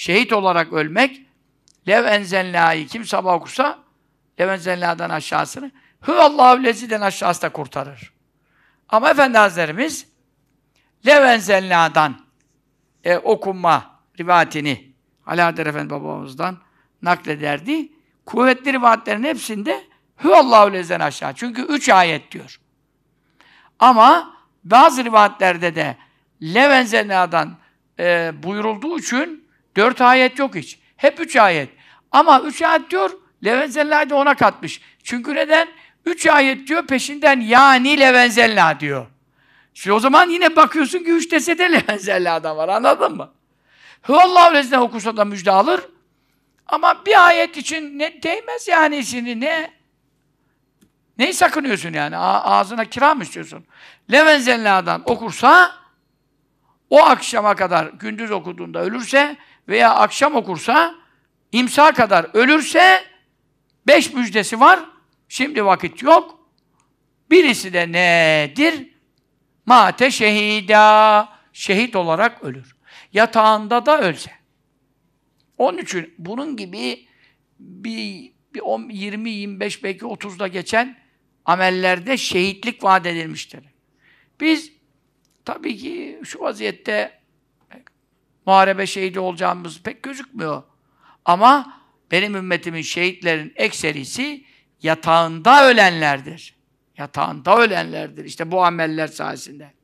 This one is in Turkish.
şehit olarak ölmek lev enzenlâhi kim sabah okursa lev enzenlâdan aşağısını hüvallahu leziden aşağısı da kurtarır. Ama Efendi Hazretlerimiz lev enzenlâdan e, okunma rivayetini Alaeddin Efendi babamızdan naklederdi. Kuvvetli rivayetlerin hepsinde hüvallahu leziden aşağı. Çünkü üç ayet diyor. Ama bazı rivayetlerde de lev enzenlâdan e, buyurulduğu için Dört ayet yok hiç. Hep üç ayet. Ama üç ayet diyor, Levenzellâ'yı da ona katmış. Çünkü neden? Üç ayet diyor, peşinden yani Levenzellâ diyor. Şimdi o zaman yine bakıyorsun ki üç dese de Levenzellâ'dan var, anladın mı? Hüvallahu lezine okursa da müjde alır. Ama bir ayet için ne değmez yani şimdi ne? Neyi sakınıyorsun yani? A ağzına kira mı istiyorsun? Levenzellâ'dan okursa o akşama kadar gündüz okuduğunda ölürse veya akşam okursa imsa kadar ölürse beş müjdesi var. Şimdi vakit yok. Birisi de nedir? Mate şehida. Şehit olarak ölür. Yatağında da ölse. Onun için bunun gibi bir, bir 10, 20, 25 belki 30'da geçen amellerde şehitlik vaat edilmiştir. Biz tabii ki şu vaziyette muharebe şehidi olacağımız pek gözükmüyor. Ama benim ümmetimin şehitlerin ekserisi yatağında ölenlerdir. Yatağında ölenlerdir. İşte bu ameller sayesinde.